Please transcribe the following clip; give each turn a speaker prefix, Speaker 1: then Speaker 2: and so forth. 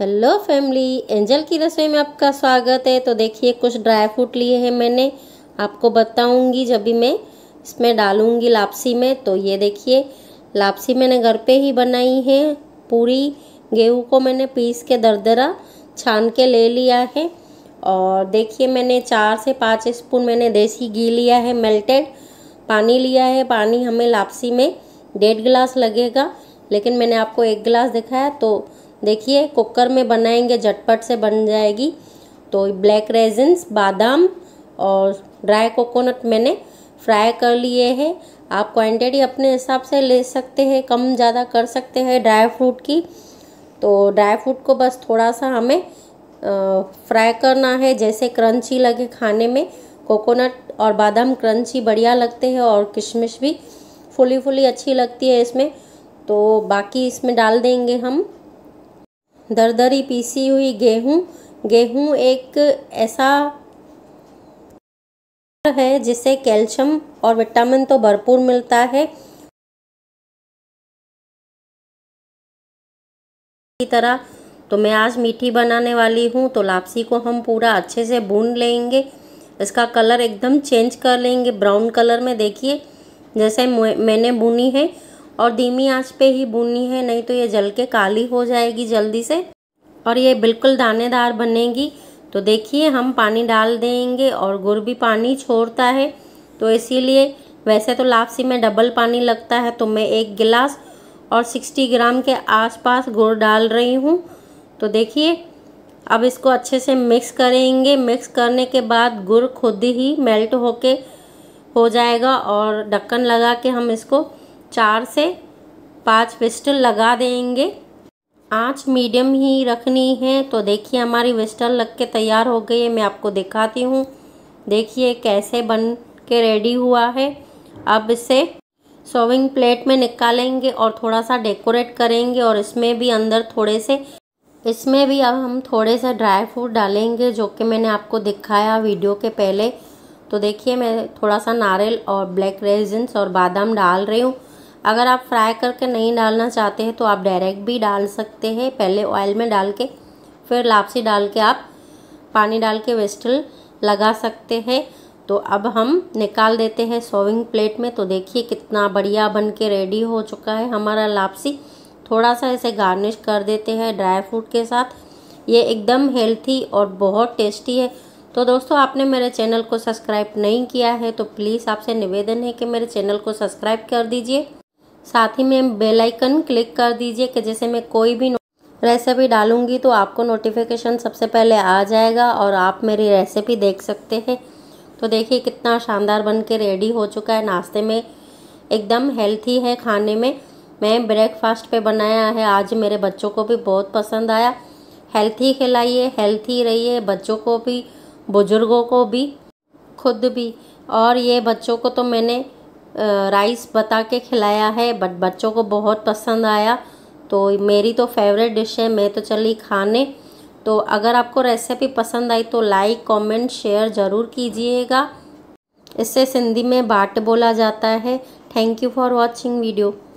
Speaker 1: hello family angel की रसोई में आपका स्वागत है तो देखिए कुछ ड्राई फ्रूट लिए हैं मैंने आपको बताऊंगी जब भी मैं इसमें डालूंगी लापसी में तो ये देखिए लापसी मैंने घर पे ही बनाई है पूरी गेहूं को मैंने पीस के दरदरा छान के ले लिया है और देखिए मैंने चार से पाँच स्पून मैंने देसी घी लिया है मेल्टेड पानी लिया है पानी हमें लापसी में डेढ़ गिलास लगेगा लेकिन मैंने आपको एक गिलास दिखाया तो देखिए कुकर में बनाएंगे झटपट से बन जाएगी तो ब्लैक रेजन्स बादाम और ड्राई कोकोनट मैंने फ्राई कर लिए हैं आप क्वांटिटी अपने हिसाब से ले सकते हैं कम ज़्यादा कर सकते हैं ड्राई फ्रूट की तो ड्राई फ्रूट को बस थोड़ा सा हमें फ्राई करना है जैसे क्रंची लगे खाने में कोकोनट और बादाम क्रंची बढ़िया लगते हैं और किशमिश भी फुली फुली अच्छी लगती है इसमें तो बाकी इसमें डाल देंगे हम दरदरी पीसी हुई गेहूँ गेहूँ एक ऐसा है जिससे कैल्शियम और विटामिन तो भरपूर मिलता है की तरह तो मैं आज मीठी बनाने वाली हूँ तो लापसी को हम पूरा अच्छे से भून लेंगे इसका कलर एकदम चेंज कर लेंगे ब्राउन कलर में देखिए जैसे मैंने भुनी है और धीमी आंच पे ही बुननी है नहीं तो ये जल के काली हो जाएगी जल्दी से और ये बिल्कुल दानेदार बनेगी तो देखिए हम पानी डाल देंगे और गुड़ भी पानी छोड़ता है तो इसीलिए वैसे तो लापसी में डबल पानी लगता है तो मैं एक गिलास और 60 ग्राम के आसपास गुड़ डाल रही हूँ तो देखिए अब इसको अच्छे से मिक्स करेंगे मिक्स करने के बाद गुड़ खुद ही मेल्ट होके हो जाएगा और ढक्कन लगा के हम इसको चार से पाँच वेस्टल लगा देंगे आँच मीडियम ही रखनी है तो देखिए हमारी वेस्टल लग के तैयार हो गई है मैं आपको दिखाती हूँ देखिए कैसे बन के रेडी हुआ है अब इसे सोविंग प्लेट में निकालेंगे और थोड़ा सा डेकोरेट करेंगे और इसमें भी अंदर थोड़े से इसमें भी अब हम थोड़े से ड्राई फ्रूट डालेंगे जो कि मैंने आपको दिखाया वीडियो के पहले तो देखिए मैं थोड़ा सा नारियल और ब्लैक रेजिन्स और बादाम डाल रही हूँ अगर आप फ्राई करके नहीं डालना चाहते हैं तो आप डायरेक्ट भी डाल सकते हैं पहले ऑयल में डाल के फिर लापसी डाल के आप पानी डाल के वेस्टल लगा सकते हैं तो अब हम निकाल देते हैं सोविंग प्लेट में तो देखिए कितना बढ़िया बन के रेडी हो चुका है हमारा लापसी थोड़ा सा इसे गार्निश कर देते हैं ड्राई फ्रूट के साथ ये एकदम हेल्थी और बहुत टेस्टी है तो दोस्तों आपने मेरे चैनल को सब्सक्राइब नहीं किया है तो प्लीज़ आपसे निवेदन है कि मेरे चैनल को सब्सक्राइब कर दीजिए साथ ही में बेल आइकन क्लिक कर दीजिए कि जैसे मैं कोई भी रेसिपी डालूंगी तो आपको नोटिफिकेशन सबसे पहले आ जाएगा और आप मेरी रेसिपी देख सकते हैं तो देखिए कितना शानदार बन के रेडी हो चुका है नाश्ते में एकदम हेल्थी है खाने में मैं ब्रेकफास्ट पे बनाया है आज मेरे बच्चों को भी बहुत पसंद आया हेल्थी खिलाइए हेल्थी रहिए बच्चों को भी बुज़ुर्गों को भी खुद भी और ये बच्चों को तो मैंने राइस बता के खिलाया है बट बच्चों को बहुत पसंद आया तो मेरी तो फेवरेट डिश है मैं तो चली खाने तो अगर आपको रेसिपी पसंद आई तो लाइक कमेंट शेयर ज़रूर कीजिएगा इससे सिंधी में बाट बोला जाता है thank you for watching video